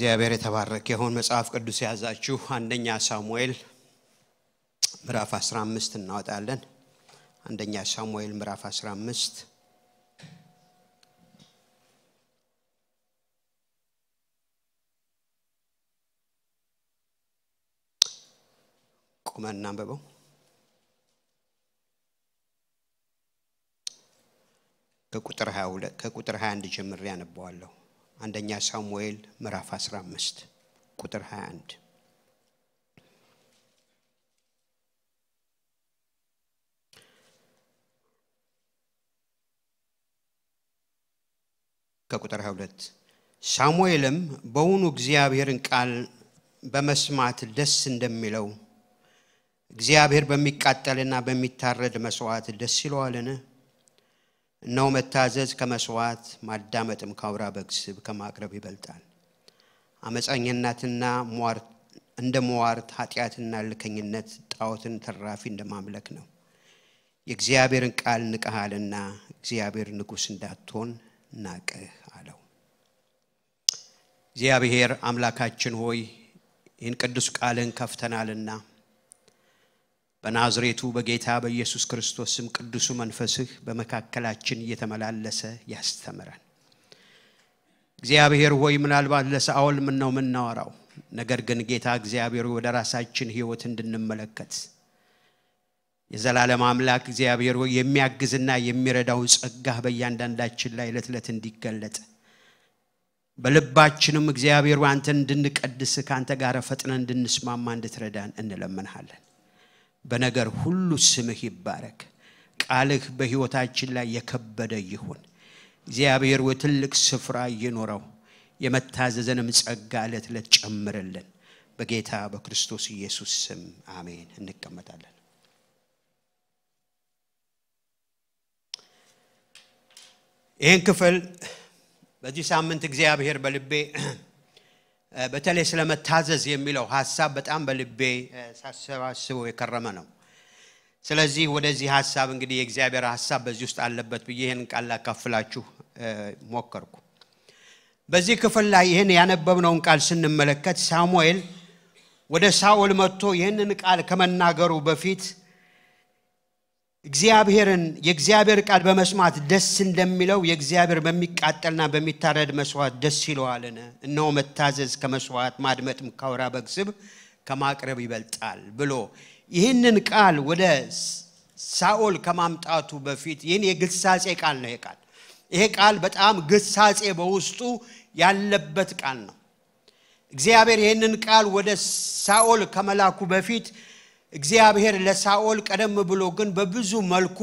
እግዚአብሔር የተባረከ የሆን መጽሐፍ ቅዱስ የያዛችሁ አንደኛ ሳሙኤል ምዕራፍ 15 እናወጣለን። አንደኛ ሳሙኤል ምዕራፍ 15 ቁመን እናንበበው። ከቁጥር 21 ጀምሬ ያነበዋለሁ። አንደኛ ሳሙኤል ምዕራፍ 15 ቁጥር 21 ከቁጥር 22 ሳሙኤልም በውኑ እግዚአብሔርን ቃል በመስማት ደስ እንደሚለው እግዚአብሔር በሚቃጠልና በሚታረድ መስዋዕት ደስ ይለዋልን? እነው መታዘዝ ከመስዋዕት ማዳመጥም ከአውራ በግ ስብ ከማቅረብ ይበልጣል። አመፀኝነትና እንደ መዋርት ኃጢአትና ልከኝነት ጣዖትን ተራፊ እንደማምለክ ነው። የእግዚአብሔርን ቃል ንቀሃልና እግዚአብሔር ንጉሥ እንዳትሆን ናቅህ አለው። እግዚአብሔር አምላካችን ሆይ ይህን ቅዱስ ቃልን ከፍተናልና በናዝሬቱ በጌታ በኢየሱስ ክርስቶስ ስም ቅዱሱ መንፈስህ በመካከላችን እየተመላለሰ ያስተምረን። እግዚአብሔር ሆይ ምናልባት ለሳኦል ምን ነው የምናወራው? ነገር ግን ጌታ እግዚአብሔር ወደ ራሳችን ህይወት እንድንመለከት የዘላለም አምላክ እግዚአብሔር ሆይ የሚያግዝና የሚረዳው ጸጋህ በእያንዳንዳችን ላይ ዕለት ዕለት እንዲገለጥ በልባችንም እግዚአብሔር አንተን እንድንቀድስ ከአንተ ጋር ፈጥነ እንድንስማማ እንድትረዳን እንለምንሃለን። በነገር ሁሉ ስምህ ይባረክ። ቃልህ በሕይወታችን ላይ የከበደ ይሁን። እግዚአብሔር ትልቅ ስፍራ ይኖረው። የመታዘዘንም ጸጋ ዕለት ዕለት ጨምርልን። በጌታ በክርስቶስ ኢየሱስ ስም አሜን። እንቀመጣለን። ይህን ክፍል በዚህ ሳምንት እግዚአብሔር በልቤ በተለይ ስለመታዘዝ የሚለው ሀሳብ በጣም በልቤ ሳሰባስበው የከረመ ነው። ስለዚህ ወደዚህ ሀሳብ እንግዲህ የእግዚአብሔር ሀሳብ በዚህ ውስጥ አለበት ብዬ ይህን ቃል ላካፍላችሁ ሞከርኩ። በዚህ ክፍል ላይ ይህን ያነበብነውን ቃል ስንመለከት ሳሙኤል ወደ ሳኦል መጥቶ ይህንን ቃል ከመናገሩ በፊት እግዚአብሔርን የእግዚአብሔር ቃል በመስማት ደስ እንደሚለው የእግዚአብሔር በሚቃጠልና በሚታረድ መስዋዕት ደስ ይለዋልን? እነሆ መታዘዝ ከመስዋዕት ማድመጥም ካውራ በግ ስብ ከማቅረብ ይበልጣል ብሎ ይህንን ቃል ወደ ሳኦል ከማምጣቱ በፊት ይህን የግሳጼ ቃል ነው። ይሄ ቃል ይሄ ቃል በጣም ግሳጼ በውስጡ ያለበት ቃል ነው። እግዚአብሔር ይህንን ቃል ወደ ሳኦል ከመላኩ በፊት እግዚአብሔር ለሳኦል ቀደም ብሎ ግን በብዙ መልኩ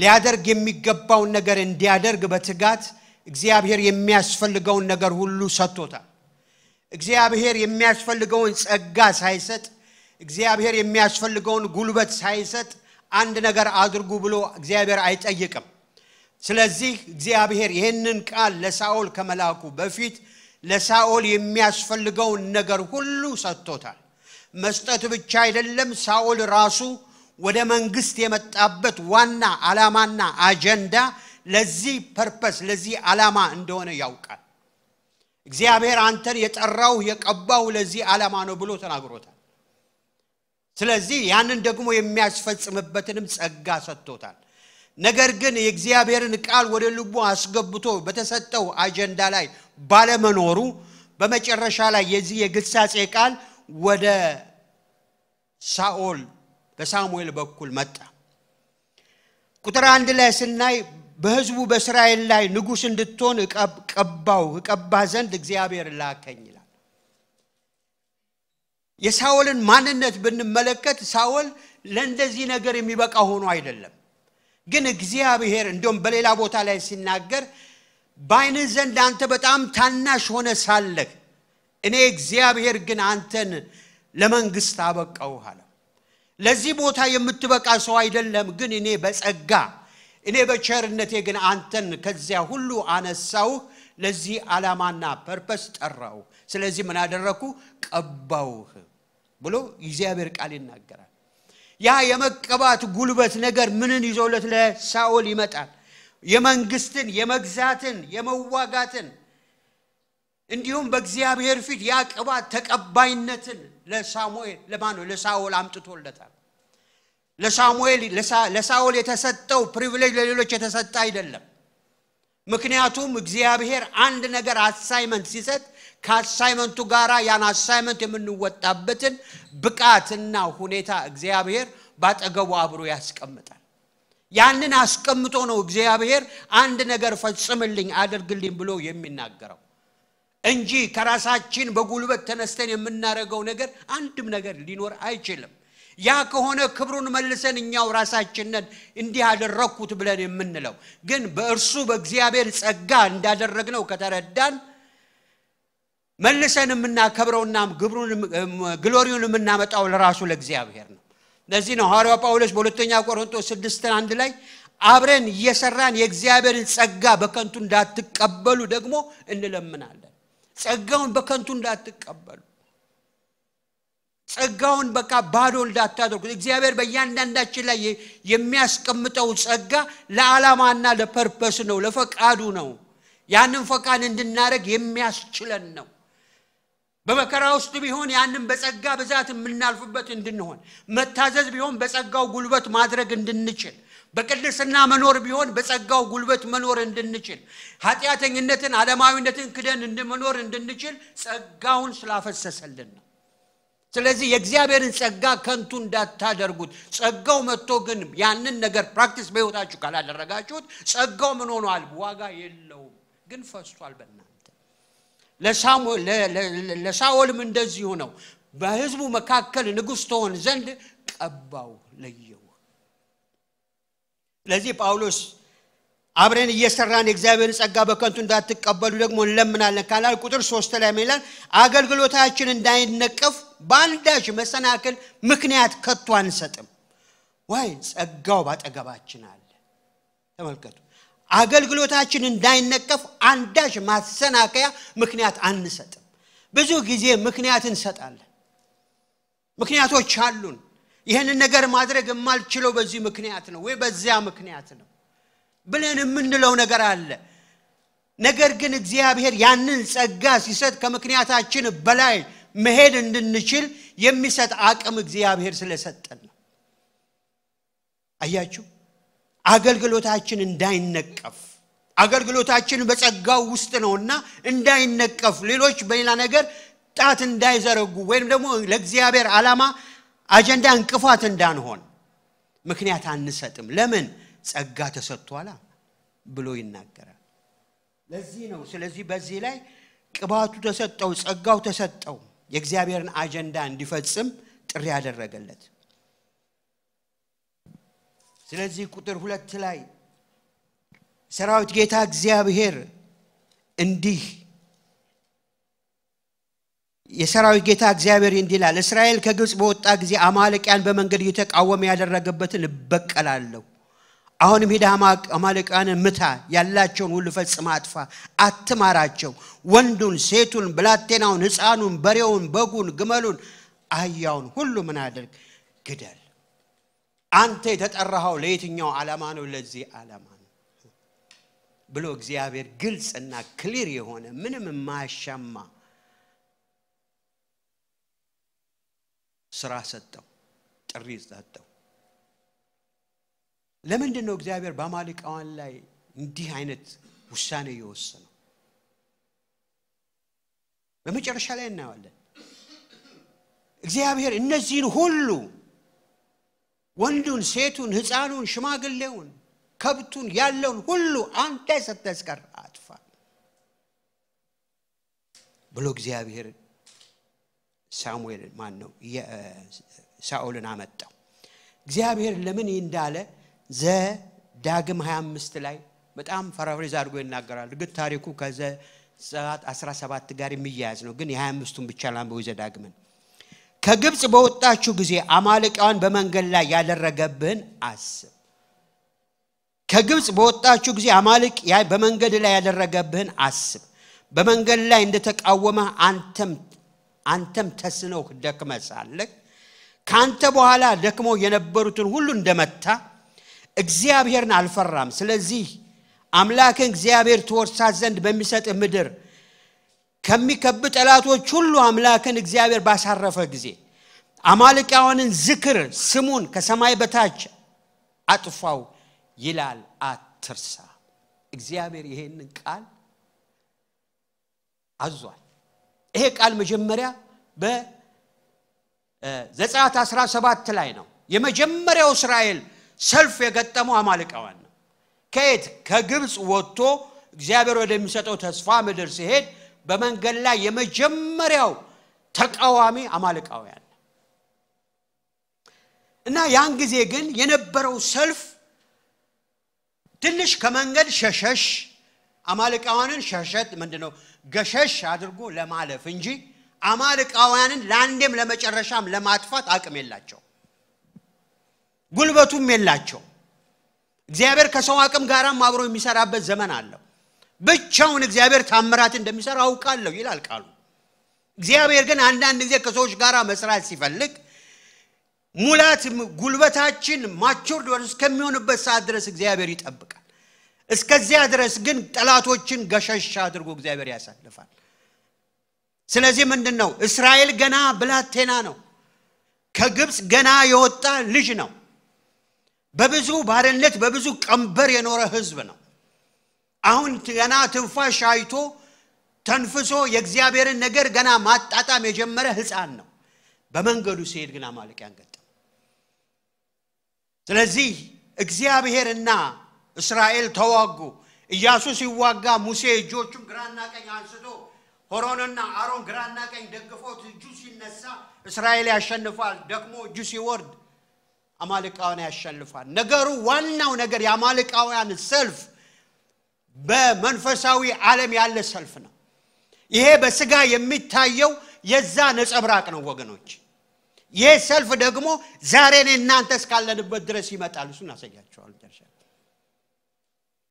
ሊያደርግ የሚገባውን ነገር እንዲያደርግ በትጋት እግዚአብሔር የሚያስፈልገውን ነገር ሁሉ ሰጥቶታል። እግዚአብሔር የሚያስፈልገውን ጸጋ ሳይሰጥ፣ እግዚአብሔር የሚያስፈልገውን ጉልበት ሳይሰጥ አንድ ነገር አድርጉ ብሎ እግዚአብሔር አይጠይቅም። ስለዚህ እግዚአብሔር ይህንን ቃል ለሳኦል ከመላኩ በፊት ለሳኦል የሚያስፈልገውን ነገር ሁሉ ሰጥቶታል። መስጠቱ ብቻ አይደለም፣ ሳኦል ራሱ ወደ መንግስት የመጣበት ዋና ዓላማና አጀንዳ ለዚህ ፐርፐስ ለዚህ ዓላማ እንደሆነ ያውቃል። እግዚአብሔር አንተን የጠራው የቀባው ለዚህ ዓላማ ነው ብሎ ተናግሮታል። ስለዚህ ያንን ደግሞ የሚያስፈጽምበትንም ጸጋ ሰጥቶታል። ነገር ግን የእግዚአብሔርን ቃል ወደ ልቡ አስገብቶ በተሰጠው አጀንዳ ላይ ባለመኖሩ በመጨረሻ ላይ የዚህ የግሳጼ ቃል ወደ ሳኦል በሳሙኤል በኩል መጣ። ቁጥር አንድ ላይ ስናይ በህዝቡ በእስራኤል ላይ ንጉሥ እንድትሆን ቀባው እቀባ ዘንድ እግዚአብሔር ላከኝ ይላል። የሳኦልን ማንነት ብንመለከት ሳኦል ለእንደዚህ ነገር የሚበቃ ሆኖ አይደለም። ግን እግዚአብሔር እንዲሁም በሌላ ቦታ ላይ ሲናገር በአይንህ ዘንድ አንተ በጣም ታናሽ ሆነ ሳለህ እኔ እግዚአብሔር ግን አንተን ለመንግስት አበቃው አለ። ለዚህ ቦታ የምትበቃ ሰው አይደለም፣ ግን እኔ በጸጋ እኔ በቸርነቴ ግን አንተን ከዚያ ሁሉ አነሳው፣ ለዚህ ዓላማና ፐርፐስ ጠራው። ስለዚህ ምን አደረግኩ? ቀባውህ ብሎ እግዚአብሔር ቃል ይናገራል። ያ የመቀባት ጉልበት ነገር ምንን ይዞለት ለሳኦል ይመጣል? የመንግስትን፣ የመግዛትን፣ የመዋጋትን እንዲሁም በእግዚአብሔር ፊት ያ ቅባት ተቀባይነትን ለሳሙኤል ለማነው ለሳኦል አምጥቶለታል። ለሳሙኤል ለሳኦል የተሰጠው ፕሪቪሌጅ ለሌሎች የተሰጠ አይደለም። ምክንያቱም እግዚአብሔር አንድ ነገር አሳይመንት ሲሰጥ ከአሳይመንቱ ጋር ያን አሳይመንት የምንወጣበትን ብቃትና ሁኔታ እግዚአብሔር ባጠገቡ አብሮ ያስቀምጣል። ያንን አስቀምጦ ነው እግዚአብሔር አንድ ነገር ፈጽምልኝ፣ አድርግልኝ ብሎ የሚናገረው። እንጂ ከራሳችን በጉልበት ተነስተን የምናደርገው ነገር አንድም ነገር ሊኖር አይችልም። ያ ከሆነ ክብሩን መልሰን እኛው ራሳችንን እንዲህ አደረግኩት ብለን የምንለው ግን በእርሱ በእግዚአብሔር ጸጋ እንዳደረግነው ከተረዳን መልሰን የምናከብረውና ግሎሪውን የምናመጣው ለራሱ ለእግዚአብሔር ነው። ለዚህ ነው ሐዋርያው ጳውሎስ በሁለተኛ ቆሮንቶስ ስድስት አንድ ላይ አብረን እየሰራን የእግዚአብሔርን ጸጋ በከንቱ እንዳትቀበሉ ደግሞ እንለምናለን። ጸጋውን በከንቱ እንዳትቀበሉ ጸጋውን በቃ ባዶ እንዳታደርጉት። እግዚአብሔር በእያንዳንዳችን ላይ የሚያስቀምጠው ጸጋ ለዓላማና ለፐርፐስ ነው፣ ለፈቃዱ ነው። ያንን ፈቃድ እንድናደርግ የሚያስችለን ነው። በመከራ ውስጥ ቢሆን ያንን በጸጋ ብዛት የምናልፍበት እንድንሆን፣ መታዘዝ ቢሆን በጸጋው ጉልበት ማድረግ እንድንችል በቅድስና መኖር ቢሆን በጸጋው ጉልበት መኖር እንድንችል ኃጢአተኝነትን፣ አለማዊነትን ክደን እንድመኖር እንድንችል ጸጋውን ስላፈሰሰልን ነው። ስለዚህ የእግዚአብሔርን ጸጋ ከንቱ እንዳታደርጉት። ጸጋው መጥቶ ግን ያንን ነገር ፕራክቲስ በህይወታችሁ ካላደረጋችሁት ጸጋው ምን ሆኗል? ዋጋ የለውም፣ ግን ፈስቷል በእናንተ። ለሳኦልም እንደዚሁ ነው። በህዝቡ መካከል ንጉሥ ትሆን ዘንድ ቀባው ለየ ስለዚህ ጳውሎስ አብረን እየሰራን የእግዚአብሔርን ጸጋ በከንቱ እንዳትቀበሉ ደግሞ እንለምናለን ካላል ቁጥር ሶስት ላይ ሚላል አገልግሎታችን እንዳይነቀፍ በአንዳች መሰናክል ምክንያት ከቶ አንሰጥም ዋይ ጸጋው ባጠገባችን አለ ተመልከቱ አገልግሎታችን እንዳይነቀፍ አንዳች ማሰናከያ ምክንያት አንሰጥም ብዙ ጊዜ ምክንያት እንሰጣለን ምክንያቶች አሉን ይህንን ነገር ማድረግ የማልችለው በዚህ ምክንያት ነው ወይ በዚያ ምክንያት ነው ብለን የምንለው ነገር አለ ነገር ግን እግዚአብሔር ያንን ጸጋ ሲሰጥ ከምክንያታችን በላይ መሄድ እንድንችል የሚሰጥ አቅም እግዚአብሔር ስለሰጠን ነው አያችሁ አገልግሎታችን እንዳይነቀፍ አገልግሎታችን በጸጋው ውስጥ ነውና እንዳይነቀፍ ሌሎች በሌላ ነገር ጣት እንዳይዘረጉ ወይም ደግሞ ለእግዚአብሔር ዓላማ አጀንዳ እንቅፋት እንዳንሆን ምክንያት አንሰጥም ለምን ጸጋ ተሰጥቷላ ብሎ ይናገራል ለዚህ ነው ስለዚህ በዚህ ላይ ቅባቱ ተሰጠው ጸጋው ተሰጠው የእግዚአብሔርን አጀንዳ እንዲፈጽም ጥሪ ያደረገለት ስለዚህ ቁጥር ሁለት ላይ ሰራዊት ጌታ እግዚአብሔር እንዲህ የሰራዊት ጌታ እግዚአብሔር እንዲህ ይላል፣ እስራኤል ከግብፅ በወጣ ጊዜ አማልቅያን በመንገድ እየተቃወመ ያደረገበትን እበቀላለሁ። አሁንም ሄደ አማልቃን ምታ፣ ያላቸውን ሁሉ ፈጽማ አጥፋ፣ አትማራቸው። ወንዱን፣ ሴቱን፣ ብላቴናውን፣ ሕፃኑን፣ በሬውን፣ በጉን፣ ግመሉን፣ አህያውን ሁሉ ምን አድርግ ግደል። አንተ የተጠራኸው ለየትኛው ዓላማ ነው? ለዚህ ዓላማ ነው ብሎ እግዚአብሔር ግልጽና ክሊር የሆነ ምንም የማያሻማ ስራ ሰጠው፣ ጥሪ ሰጠው። ለምንድን ነው እግዚአብሔር በአማልቃዋን ላይ እንዲህ አይነት ውሳኔ የወሰነው? በመጨረሻ ላይ እናየዋለን። እግዚአብሔር እነዚህን ሁሉ ወንዱን፣ ሴቱን፣ ህፃኑን፣ ሽማግሌውን፣ ከብቱን፣ ያለውን ሁሉ አንተ ስትስቀር አጥፋ ብሎ እግዚአብሔር ሳሙኤል ማን ነው ሳኦልን አመጣው እግዚአብሔር ለምን እንዳለ ዘ ዳግም 25 ላይ በጣም ፈራፍሬዝ አድርጎ ይናገራል እርግጥ ታሪኩ ከዘ ሰዓት 17 ጋር የሚያያዝ ነው ግን የ25ቱን ብቻ ላንበው ዘዳግምን ከግብፅ በወጣችሁ ጊዜ አማልቃውን በመንገድ ላይ ያደረገብን አስብ ከግብፅ በወጣችሁ ጊዜ አማልቅ በመንገድ ላይ ያደረገብህን አስብ በመንገድ ላይ እንደተቃወመህ አንተም አንተም ተስነው ደክመ ሳለህ ከአንተ በኋላ ደክመው የነበሩትን ሁሉ እንደመታ እግዚአብሔርን አልፈራም። ስለዚህ አምላክን እግዚአብሔር ትወርሳት ዘንድ በሚሰጥ ምድር ከሚከብ ጠላቶች ሁሉ አምላክን እግዚአብሔር ባሳረፈ ጊዜ አማልቃውንን ዝክር ስሙን ከሰማይ በታች አጥፋው ይላል፣ አትርሳ። እግዚአብሔር ይሄንን ቃል አዟል። ይሄ ቃል መጀመሪያ በዘጸአት 17 ላይ ነው። የመጀመሪያው እስራኤል ሰልፍ የገጠመው አማልቃዋን ነው። ከየት ከግብፅ ወጥቶ እግዚአብሔር ወደሚሰጠው ተስፋ ምድር ሲሄድ በመንገድ ላይ የመጀመሪያው ተቃዋሚ አማልቃውያን እና ያን ጊዜ ግን የነበረው ሰልፍ ትንሽ ከመንገድ ሸሸሽ አማልቃውያንን ሸሸት ምንድነው ገሸሽ አድርጎ ለማለፍ እንጂ አማልቃውያንን ለአንዴም ለመጨረሻም ለማጥፋት አቅም የላቸው፣ ጉልበቱም የላቸው። እግዚአብሔር ከሰው አቅም ጋራም አብሮ የሚሰራበት ዘመን አለው። ብቻውን እግዚአብሔር ታምራት እንደሚሰራ አውቃለሁ ይላል ቃሉ። እግዚአብሔር ግን አንዳንድ ጊዜ ከሰዎች ጋር መስራት ሲፈልግ ሙላት ጉልበታችን ማቹርድ እስከሚሆንበት ሰዓት ድረስ እግዚአብሔር ይጠብቃል። እስከዚያ ድረስ ግን ጠላቶችን ገሸሽ አድርጎ እግዚአብሔር ያሳልፋል ስለዚህ ምንድን ነው እስራኤል ገና ብላቴና ነው ከግብፅ ገና የወጣ ልጅ ነው በብዙ ባርነት በብዙ ቀንበር የኖረ ህዝብ ነው አሁን ገና ትንፋሽ አይቶ ተንፍሶ የእግዚአብሔርን ነገር ገና ማጣጣም የጀመረ ህፃን ነው በመንገዱ ሲሄድ ግን አማልቅ ያንገጠ ስለዚህ እግዚአብሔርና እስራኤል ተዋጉ። ኢያሱ ሲዋጋ ሙሴ እጆቹን ግራና ቀኝ አንስቶ ሆሮንና አሮን ግራና ቀኝ ደግፎት እጁ ሲነሳ እስራኤል ያሸንፋል። ደግሞ እጁ ሲወርድ አማልቃውያን ያሸንፋል። ነገሩ ዋናው ነገር የአማልቃውያን ሰልፍ በመንፈሳዊ ዓለም ያለ ሰልፍ ነው። ይሄ በስጋ የሚታየው የዛ ነጸብራቅ ነው ወገኖች። ይሄ ሰልፍ ደግሞ ዛሬ እናንተ እስካለንበት ድረስ ይመጣል። እሱን አሳያቸዋል መጨረሻ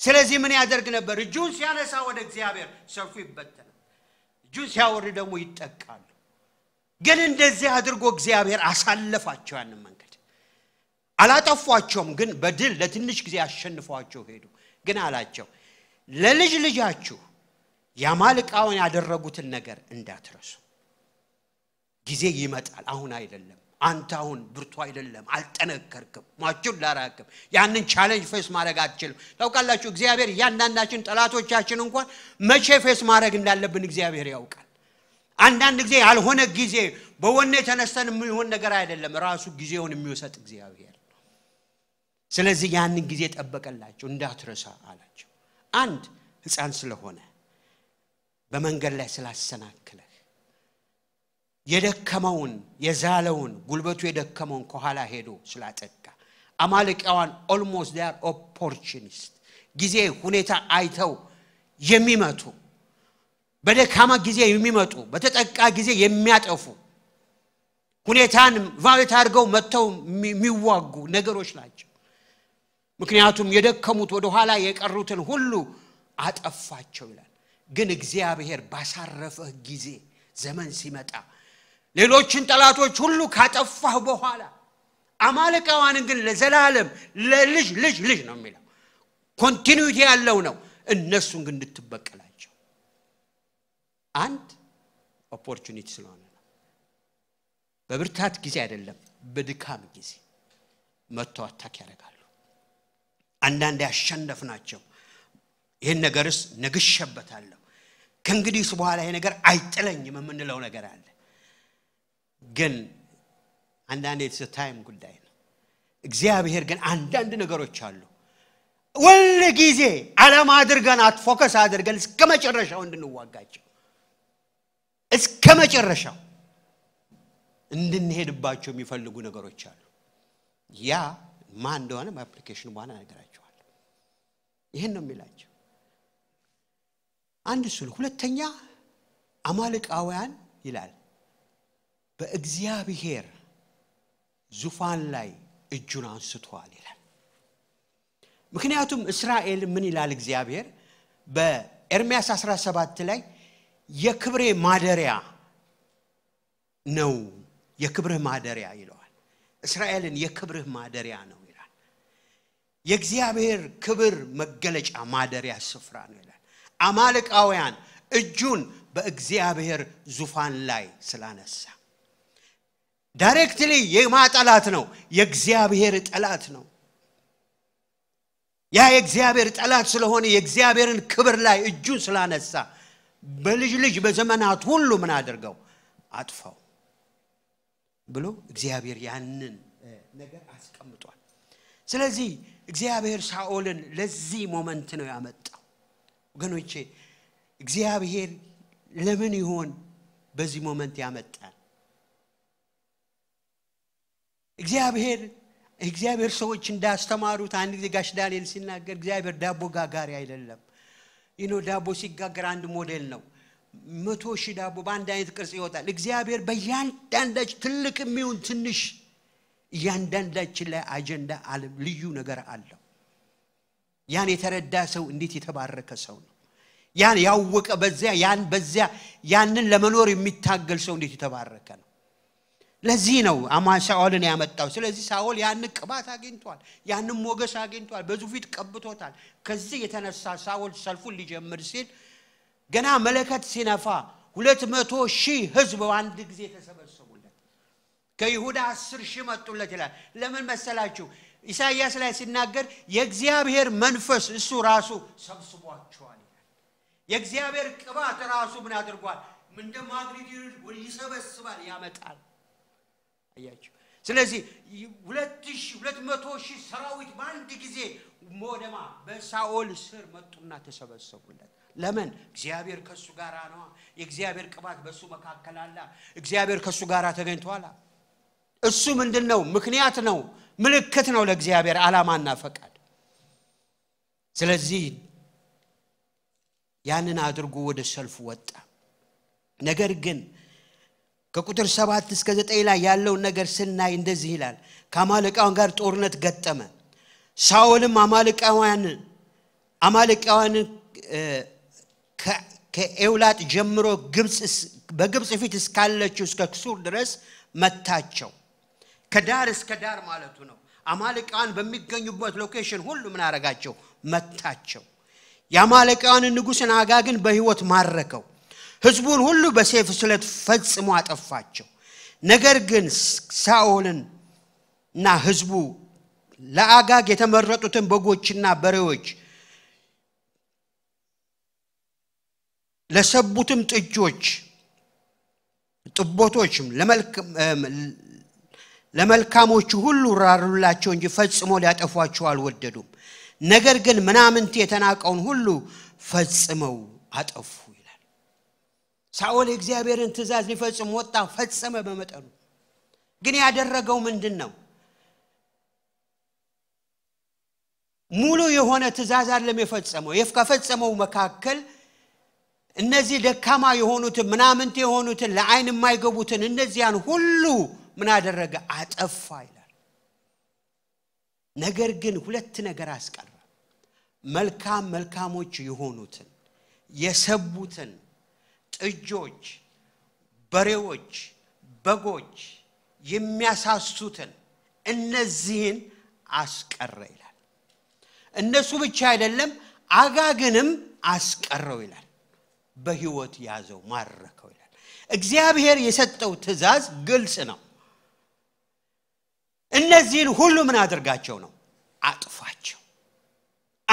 ስለዚህ ምን ያደርግ ነበር? እጁን ሲያነሳ ወደ እግዚአብሔር ሰልፉ ይበተናል፣ እጁን ሲያወርድ ደግሞ ይጠቃሉ። ግን እንደዚህ አድርጎ እግዚአብሔር አሳለፋቸው። ያንን መንገድ አላጠፏቸውም፣ ግን በድል ለትንሽ ጊዜ አሸንፏቸው ሄዱ። ግን አላቸው ለልጅ ልጃችሁ የአማልቃውን ያደረጉትን ነገር እንዳትረሱ። ጊዜ ይመጣል፣ አሁን አይደለም። አንተ አሁን ብርቱ አይደለም፣ አልጠነከርክም፣ ሟቹን ላራክም። ያንን ቻሌንጅ ፌስ ማድረግ አትችልም። ታውቃላችሁ፣ እግዚአብሔር እያንዳንዳችን ጠላቶቻችን እንኳን መቼ ፌስ ማድረግ እንዳለብን እግዚአብሔር ያውቃል። አንዳንድ ጊዜ ያልሆነ ጊዜ በወኔ የተነስተን የሚሆን ነገር አይደለም። ራሱ ጊዜውን የሚወሰጥ እግዚአብሔር። ስለዚህ ያንን ጊዜ ጠበቀላቸው፣ እንዳትረሳ አላቸው። አንድ ህፃን ስለሆነ በመንገድ ላይ ስላሰናክለ የደከመውን የዛለውን ጉልበቱ የደከመውን ከኋላ ሄዶ ስላጠቃ አማልቃዋን ኦልሞስት ዲያር ኦፖርቹኒስት ጊዜ ሁኔታ አይተው የሚመቱ በደካማ ጊዜ የሚመጡ በተጠቃ ጊዜ የሚያጠፉ ሁኔታን ቫሌት አድርገው መጥተው የሚዋጉ ነገሮች ናቸው ምክንያቱም የደከሙት ወደኋላ የቀሩትን ሁሉ አጠፋቸው ይላል ግን እግዚአብሔር ባሳረፈህ ጊዜ ዘመን ሲመጣ ሌሎችን ጠላቶች ሁሉ ካጠፋህ በኋላ አማልቃዋን ግን ለዘላለም ለልጅ ልጅ ልጅ ነው የሚለው ኮንቲኒዊቲ ያለው ነው እነሱን ግን እንድትበቀላቸው አንድ ኦፖርቹኒቲ ስለሆነ ነው በብርታት ጊዜ አይደለም በድካም ጊዜ መጥተው አታክ ያደርጋሉ አንዳንድ ያሸነፍ ናቸው ይህን ነገርስ ነግሸበታለሁ ከእንግዲህስ በኋላ ይሄ ነገር አይጥለኝም የምንለው ነገር አለ ግን አንዳንድ የትስ ታይም ጉዳይ ነው እግዚአብሔር ግን አንዳንድ ነገሮች አሉ ወል ጊዜ አለም አድርገን አትፎከስ አድርገን እስከ መጨረሻው እንድንዋጋቸው እስከ መጨረሻው እንድንሄድባቸው የሚፈልጉ ነገሮች አሉ ያ ማ እንደሆነ በአፕሊኬሽን በኋላ ነገራቸዋል ይህን ነው የሚላቸው አንድ እሱ ሁለተኛ አማልቃውያን ይላል በእግዚአብሔር ዙፋን ላይ እጁን አንስቷል ይላል ምክንያቱም እስራኤል ምን ይላል እግዚአብሔር በኤርሚያስ 17 ላይ የክብሬ ማደሪያ ነው የክብርህ ማደሪያ ይለዋል እስራኤልን የክብርህ ማደሪያ ነው ይላል የእግዚአብሔር ክብር መገለጫ ማደሪያ ስፍራ ነው ይላል አማልቃውያን እጁን በእግዚአብሔር ዙፋን ላይ ስላነሳ ዳይሬክትሊ የማ ጠላት ነው? የእግዚአብሔር ጠላት ነው። ያ የእግዚአብሔር ጠላት ስለሆነ የእግዚአብሔርን ክብር ላይ እጁን ስላነሳ በልጅ ልጅ በዘመናት ሁሉ ምን አድርገው አጥፋው ብሎ እግዚአብሔር ያንን ነገር አስቀምጧል። ስለዚህ እግዚአብሔር ሳኦልን ለዚህ ሞመንት ነው ያመጣው። ወገኖቼ እግዚአብሔር ለምን ይሆን በዚህ ሞመንት ያመጣል? እግዚአብሔር እግዚአብሔር ሰዎች እንዳስተማሩት አንድ ጊዜ ጋሽ ዳንኤል ሲናገር እግዚአብሔር ዳቦ ጋጋሪ አይደለም። ይኖ ዳቦ ሲጋገር አንድ ሞዴል ነው። መቶ ሺህ ዳቦ በአንድ አይነት ቅርጽ ይወጣል። እግዚአብሔር በእያንዳንዳች ትልቅ የሚሆን ትንሽ እያንዳንዳችን ላይ አጀንዳ አለም ልዩ ነገር አለው። ያን የተረዳ ሰው እንዴት የተባረከ ሰው ነው! ያን ያወቀ በዚያ ያን በዚያ ያንን ለመኖር የሚታገል ሰው እንዴት የተባረከ ለዚህ ነው አማን ሳኦልን ያመጣው። ስለዚህ ሳኦል ያን ቅባት አግኝቷል፣ ያንም ሞገስ አግኝቷል፣ በዙ ፊት ቀብቶታል። ከዚህ የተነሳ ሳኦል ሰልፉን ሊጀምር ሲል ገና መለከት ሲነፋ ሁለት መቶ ሺህ ህዝብ በአንድ ጊዜ ተሰበሰቡለት። ከይሁዳ አስር ሺህ መጡለት ይላል። ለምን መሰላችሁ? ኢሳይያስ ላይ ሲናገር የእግዚአብሔር መንፈስ እሱ ራሱ ሰብስቧቸዋል የእግዚአብሔር ቅባት ራሱ ምን አድርጓል? እንደ ይሰበስባል፣ ያመጣል አያችሁ። ስለዚህ ሁለት መቶ ሰራዊት በአንድ ጊዜ ሞደማ በሳኦል ስር መጡና ተሰበሰቡለት። ለምን? እግዚአብሔር ከእሱ ጋር ነዋ። የእግዚአብሔር ቅባት በእሱ መካከል አለ። እግዚአብሔር ከእሱ ጋር ተገኝቷል። እሱ ምንድን ነው? ምክንያት ነው፣ ምልክት ነው ለእግዚአብሔር ዓላማና ፈቃድ። ስለዚህ ያንን አድርጎ ወደ ሰልፍ ወጣ። ነገር ግን ከቁጥር ሰባት እስከ ዘጠኝ ላይ ያለውን ነገር ስናይ እንደዚህ ይላል ከአማልቃውያን ጋር ጦርነት ገጠመ ሳኦልም አማልቃውያንን አማልቃውያንን ከኤውላጥ ጀምሮ በግብፅ ፊት እስካለችው እስከ ክሱር ድረስ መታቸው ከዳር እስከ ዳር ማለቱ ነው አማልቃን በሚገኙበት ሎኬሽን ሁሉ ምን አረጋቸው መታቸው የአማልቃንን ንጉሥን አጋግን በህይወት ማረከው ሕዝቡን ሁሉ በሴፍ ስለት ፈጽሞ አጠፋቸው። ነገር ግን ሳኦልን እና ሕዝቡ ለአጋግ የተመረጡትን በጎችና በሬዎች ለሰቡትም ጥጆች ጥቦቶችም ለመልካሞቹ ሁሉ ራሩላቸው እንጂ ፈጽሞ ሊያጠፏቸው አልወደዱም። ነገር ግን ምናምንት የተናቀውን ሁሉ ፈጽመው አጠፉ። ሳኦል የእግዚአብሔርን ትእዛዝ ሊፈጽም ወጣ ፈጸመ በመጠኑ ግን ያደረገው ምንድን ነው ሙሉ የሆነ ትእዛዝ አለም የፈጸመው ከፈጸመው መካከል እነዚህ ደካማ የሆኑትን ምናምንት የሆኑትን ለአይን የማይገቡትን እነዚያን ሁሉ ምን አደረገ አጠፋ ይላል ነገር ግን ሁለት ነገር አስቀረ መልካም መልካሞች የሆኑትን የሰቡትን ጥጆች፣ በሬዎች፣ በጎች የሚያሳሱትን እነዚህን አስቀረ ይላል። እነሱ ብቻ አይደለም አጋግንም አስቀረው ይላል። በህይወት ያዘው ማረከው ይላል። እግዚአብሔር የሰጠው ትእዛዝ ግልጽ ነው። እነዚህን ሁሉ ምን አድርጋቸው ነው? አጥፋቸው፣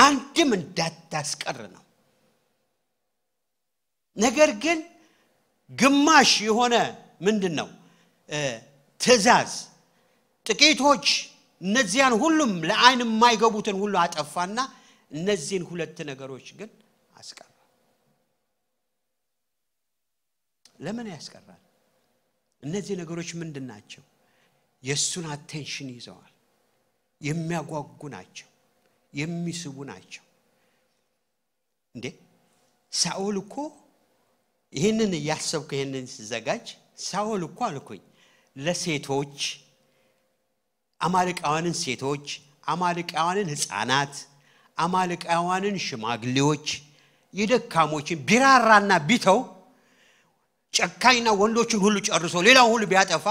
አንድም እንዳታስቀር ነው። ነገር ግን ግማሽ የሆነ ምንድን ነው ትእዛዝ ጥቂቶች እነዚያን ሁሉም ለአይን የማይገቡትን ሁሉ አጠፋና እነዚህን ሁለት ነገሮች ግን አስቀራ ለምን ያስቀራል እነዚህ ነገሮች ምንድን ናቸው የእሱን አቴንሽን ይዘዋል የሚያጓጉ ናቸው የሚስቡ ናቸው እንዴ ሳኦል እኮ ይህንን እያሰብኩ ይህንን ሲዘጋጅ ሳውል እኮ አልኩኝ ለሴቶች አማልቃዋንን ሴቶች አማልቃዋንን ህፃናት አማልቃዋንን ሽማግሌዎች የደካሞችን ቢራራና ቢተው ጨካኝና ወንዶችን ሁሉ ጨርሶ ሌላውን ሁሉ ቢያጠፋ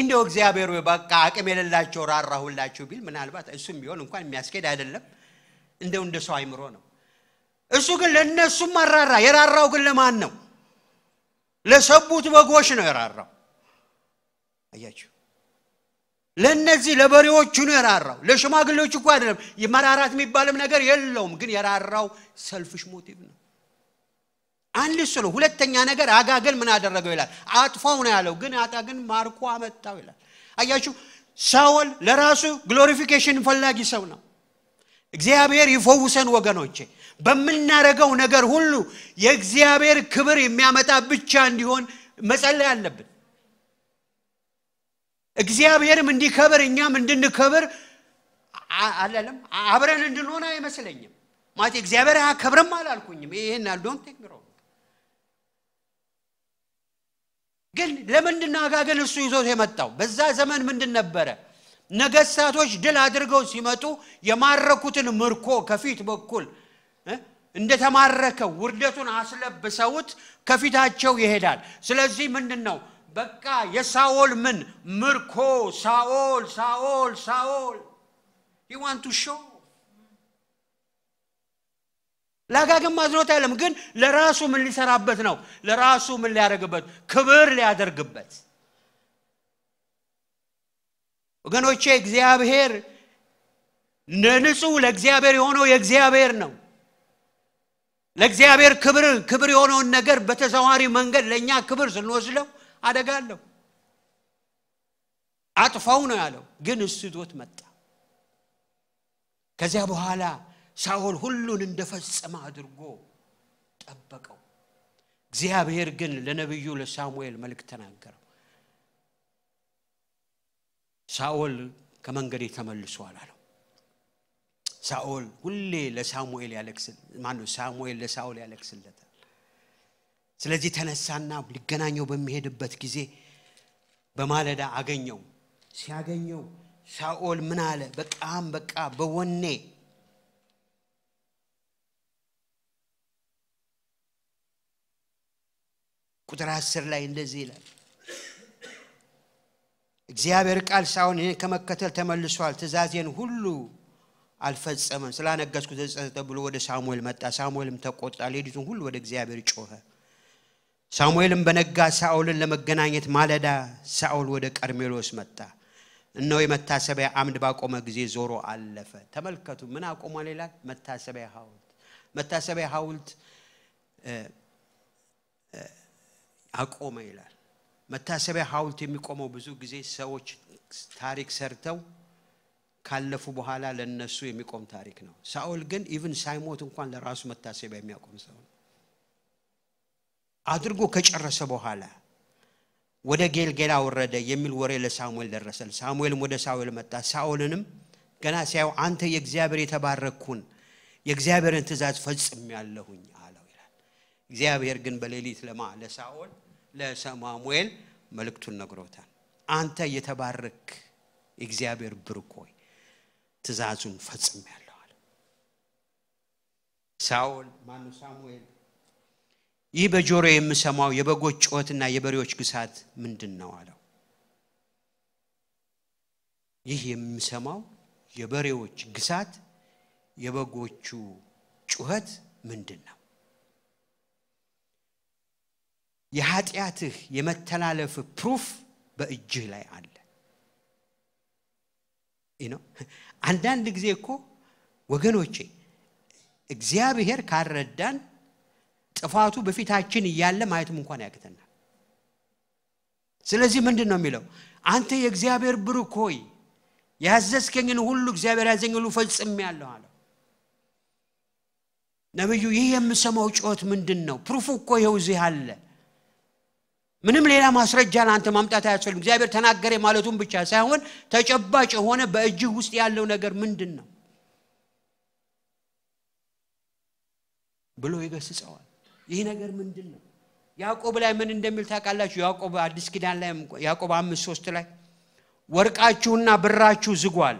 እንደው እግዚአብሔር በቃ አቅም የሌላቸው ራራሁላችሁ ቢል ምናልባት እሱም ቢሆን እንኳን የሚያስኬድ አይደለም እንደው እንደ ሰው አይምሮ ነው እሱ ግን ለእነሱም አራራ የራራው ግን ለማን ነው ለሰቡት በጎች ነው የራራው። አያችሁ፣ ለእነዚህ ለበሬዎቹ ነው የራራው። ለሽማግሌዎች እኮ አይደለም። መራራት የሚባልም ነገር የለውም። ግን የራራው ሰልፍሽ ሞቲቭ ነው። አንድ እሱ ነው። ሁለተኛ ነገር አጋገን ምን አደረገው ይላል። አጥፋው ነው ያለው፣ ግን ግን ማርኮ አመጣው ይላል። አያችሁ፣ ሳውል ለራሱ ግሎሪፊኬሽን ፈላጊ ሰው ነው። እግዚአብሔር ይፈውሰን ወገኖቼ። በምናደርገው ነገር ሁሉ የእግዚአብሔር ክብር የሚያመጣ ብቻ እንዲሆን መጸለይ አለብን እግዚአብሔርም እንዲከብር እኛም እንድንከብር አላለም አብረን እንድንሆን አይመስለኝም ማለት እግዚአብሔር አያከብርም አላልኩኝም ይህን አልዶም ቴክሚሮ ግን ለምንድን አጋገን እሱ ይዞት የመጣው በዛ ዘመን ምንድን ነበረ ነገስታቶች ድል አድርገው ሲመጡ የማረኩትን ምርኮ ከፊት በኩል እንደተማረከው ውርደቱን አስለብሰውት ከፊታቸው ይሄዳል። ስለዚህ ምንድን ነው በቃ የሳኦል ምን ምርኮ ሳኦል ሳኦል ሳኦል ይዋንቱ ሾ ለአጋግም ማዝኖት አይለም፣ ግን ለራሱ ምን ሊሰራበት ነው? ለራሱ ምን ሊያደርግበት? ክብር ሊያደርግበት። ወገኖቼ እግዚአብሔር ንጹሕ ለእግዚአብሔር የሆነው የእግዚአብሔር ነው። ለእግዚአብሔር ክብር ክብር የሆነውን ነገር በተዘዋሪ መንገድ ለእኛ ክብር ስንወስደው አደጋለሁ አጥፋው ነው ያለው ግን እሱ መጣ ከዚያ በኋላ ሳኦል ሁሉን እንደፈጸመ አድርጎ ጠበቀው እግዚአብሔር ግን ለነቢዩ ለሳሙኤል መልክ ተናገረው ሳኦል ከመንገድ የተመልሶ ሳኦል ሁሌ ለሳሙኤል ያለቅስል ማነው ሳሙኤል ለሳኦል ያለቅስለታል ስለዚህ ተነሳና ሊገናኘው በሚሄድበት ጊዜ በማለዳ አገኘው ሲያገኘው ሳኦል ምን አለ በቃም በቃ በወኔ ቁጥር አስር ላይ እንደዚህ ይላል እግዚአብሔር ቃል ሳኦል ከመከተል ተመልሷል ትእዛዜን ሁሉ አልፈጸመም። ስላነገስኩ ተጸጸተ ብሎ ወደ ሳሙኤል መጣ። ሳሙኤልም ተቆጣ፣ ሌሊቱን ሁሉ ወደ እግዚአብሔር ጮኸ። ሳሙኤልም በነጋ ሳኦልን ለመገናኘት ማለዳ ሳኦል ወደ ቀርሜሎስ መጣ። እነሆ የመታሰቢያ አምድ ባቆመ ጊዜ ዞሮ አለፈ። ተመልከቱ፣ ምን አቆሟል ይላል? መታሰቢያ ሐውልት። መታሰቢያ ሐውልት አቆመ ይላል። መታሰቢያ ሀውልት የሚቆመው ብዙ ጊዜ ሰዎች ታሪክ ሰርተው ካለፉ በኋላ ለነሱ የሚቆም ታሪክ ነው። ሳኦል ግን ኢቭን ሳይሞት እንኳን ለራሱ መታሰቢያ የሚያቆም ሰው ነው። አድርጎ ከጨረሰ በኋላ ወደ ጌልጌላ ወረደ የሚል ወሬ ለሳሙኤል ደረሰል። ሳሙኤልም ወደ ሳኦል መጣ። ሳኦልንም ገና ሲያየው አንተ የእግዚአብሔር የተባረኩን የእግዚአብሔርን ትእዛዝ ፈጽም ያለሁኝ አለው ይላል። እግዚአብሔር ግን በሌሊት ለማ ለሳኦል ለሳሙኤል መልእክቱን ነግሮታል። አንተ የተባረክ የእግዚአብሔር ብርኮይ ትእዛዙን ፈጽም ያለዋል ሳውል ማኑ ሳሙኤል ይህ በጆሮ የምሰማው የበጎች ጩኸትና የበሬዎች ግሳት ምንድን ነው አለው ይህ የምሰማው የበሬዎች ግሳት የበጎቹ ጩኸት ምንድን ነው የኃጢአትህ የመተላለፍ ፕሩፍ በእጅህ ላይ አለ ነው። አንዳንድ ጊዜ እኮ ወገኖቼ እግዚአብሔር ካረዳን ጥፋቱ በፊታችን እያለ ማየትም እንኳን ያቅተናል። ስለዚህ ምንድን ነው የሚለው? አንተ የእግዚአብሔር ብሩክ ሆይ ያዘዝከኝን ሁሉ እግዚአብሔር ያዘኝ ሁሉ ፈጽሜያለሁ አለው። ነቢዩ ይህ የምሰማው ጩኸት ምንድን ነው? ፕሩፉ እኮ ይኸው እዚህ አለ። ምንም ሌላ ማስረጃ ለአንተ ማምጣት አያስፈልግም እግዚአብሔር ተናገረ ማለቱን ብቻ ሳይሆን ተጨባጭ የሆነ በእጅህ ውስጥ ያለው ነገር ምንድን ነው ብሎ ይገስጸዋል ይህ ነገር ምንድን ነው ያዕቆብ ላይ ምን እንደሚል ታውቃላችሁ ያዕቆብ አዲስ ኪዳን ላይ ያዕቆብ አምስት ሶስት ላይ ወርቃችሁና ብራችሁ ዝጓል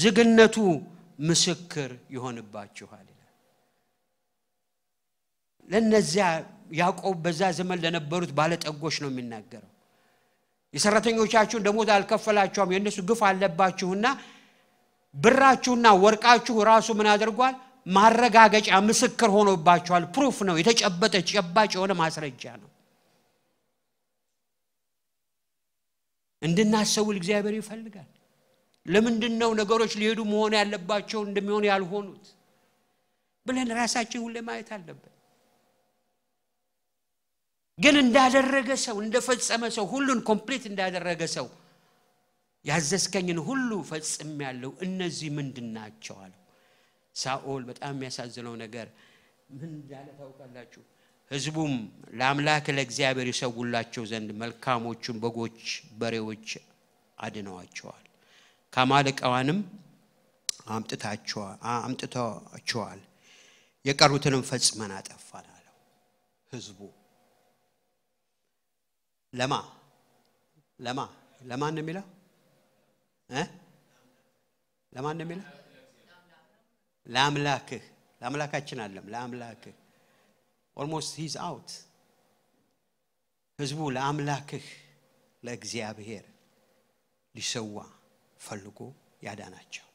ዝግነቱ ምስክር ይሆንባችኋል ይላል ለእነዚያ ያዕቆብ በዛ ዘመን ለነበሩት ባለጠጎች ነው የሚናገረው። የሰራተኞቻችሁን ደሞዝ አልከፈላችኋም፣ የእነሱ ግፍ አለባችሁና ብራችሁና ወርቃችሁ ራሱ ምን አድርጓል? ማረጋገጫ ምስክር ሆኖባችኋል። ፕሩፍ ነው፣ የተጨበጠ ጨባጭ የሆነ ማስረጃ ነው። እንድናሰውል እግዚአብሔር ይፈልጋል። ለምንድን ነው ነገሮች ሊሄዱ መሆን ያለባቸው እንደሚሆን ያልሆኑት ብለን ራሳችን ሁሌ ማየት አለበት። ግን እንዳደረገ ሰው እንደፈጸመ ሰው ሁሉን ኮምፕሊት እንዳደረገ ሰው ያዘዝከኝን ሁሉ ፈጽም ያለው እነዚህ ምንድን ናቸው አለው ሳኦል በጣም የሚያሳዝነው ነገር ምን እንዳለ ታውቃላችሁ ህዝቡም ለአምላክ ለእግዚአብሔር ይሰውላቸው ዘንድ መልካሞቹን በጎች በሬዎች አድነዋቸዋል ከማልቀዋንም አምጥታቸዋል የቀሩትንም ፈጽመን አጠፋን አለው ህዝቡ ለማ ለማ ለማ ነው የሚለው ለማን ነው የሚለው ለአምላክህ ለአምላካችን አለም ለአምላክህ ኦልሞስት ሂዝ አውት ህዝቡ ለአምላክህ ለእግዚአብሔር ሊሰዋ ፈልጎ ያዳናቸው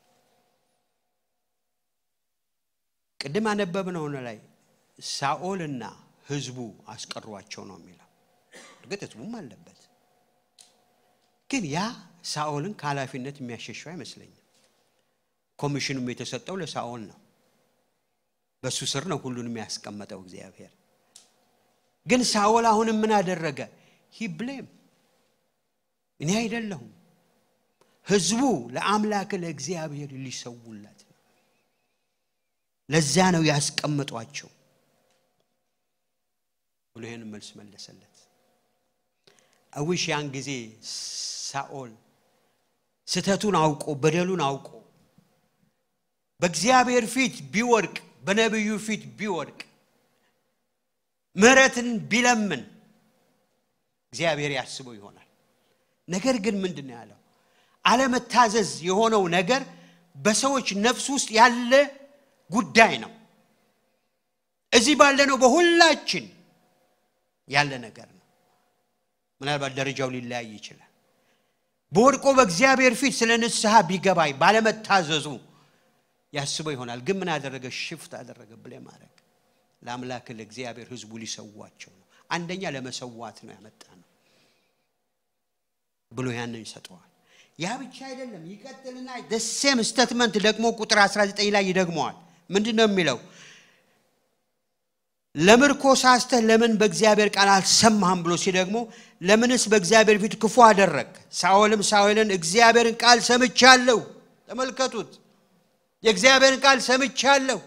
ቅድም አነበብነው ላይ ሳኦልና ህዝቡ አስቀሯቸው ነው የሚለው በእርግጥ ህዝቡም አለበት። ግን ያ ሳኦልን ከኃላፊነት የሚያሸሸው አይመስለኝም። ኮሚሽኑም የተሰጠው ለሳኦል ነው። በእሱ ስር ነው ሁሉንም ያስቀመጠው እግዚአብሔር። ግን ሳኦል አሁንም ምን አደረገ? ሂብሌም እኔ አይደለሁም ህዝቡ ለአምላክ ለእግዚአብሔር ሊሰውለት ነው። ለዚያ ነው ያስቀምጧቸው ብሎ ይህን መልስ መለሰለት። እውሽ ያን ጊዜ ሳኦል ስተቱን አውቆ በደሉን አውቆ በእግዚአብሔር ፊት ቢወድቅ በነቢዩ ፊት ቢወድቅ ምሕረትን ቢለምን እግዚአብሔር ያስበው ይሆናል። ነገር ግን ምንድን ነው ያለው? አለመታዘዝ የሆነው ነገር በሰዎች ነፍስ ውስጥ ያለ ጉዳይ ነው። እዚህ ባለነው በሁላችን ያለ ነገር ነው። ምናልባት ደረጃው ሊለያይ ይችላል። በወድቆ በእግዚአብሔር ፊት ስለ ንስሐ ቢገባይ ባለመታዘዙ ያስበው ይሆናል። ግን ምን አደረገ? ሽፍት አደረገ። ብለ ማድረግ ለአምላክ ለእግዚአብሔር ህዝቡ ሊሰዋቸው ነው። አንደኛ ለመሰዋት ነው ያመጣ ነው ብሎ ያንን ይሰጠዋል። ያ ብቻ አይደለም። ይቀጥልና ደሴም ስተትመንት ደግሞ ቁጥር 19 ላይ ይደግመዋል። ምንድን ነው የሚለው? ለምርኮ ሳስተህ ለምን በእግዚአብሔር ቃል አልሰማህም ብሎ ሲደግሞ ለምንስ በእግዚአብሔር ፊት ክፉ አደረግ ሳኦልም ሳኦልን እግዚአብሔርን ቃል ሰምቻለሁ ተመልከቱት የእግዚአብሔርን ቃል ሰምቻለሁ